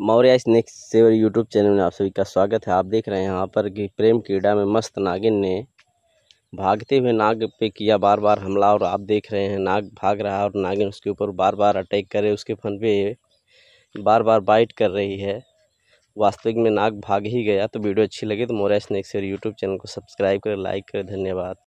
Maurya snacks saver YouTube channel में आप सभी का स्वागत है आप देख रहे हैं यहाँ पर कि प्रेम क्रीड़ा में मस्त नागिन ने भागते हुए नाग पे किया बार बार हमला और आप देख रहे हैं नाग भाग रहा है और नागिन उसके ऊपर बार बार अटैक करे उसके फन पे बार बार बाइट कर रही है वास्तविक में नाग भाग ही गया तो वीडियो अच्छी लगी तो Maurya snacks saver YouTube channel को सब्सक्राइब करें लाइक करें धन्यवाद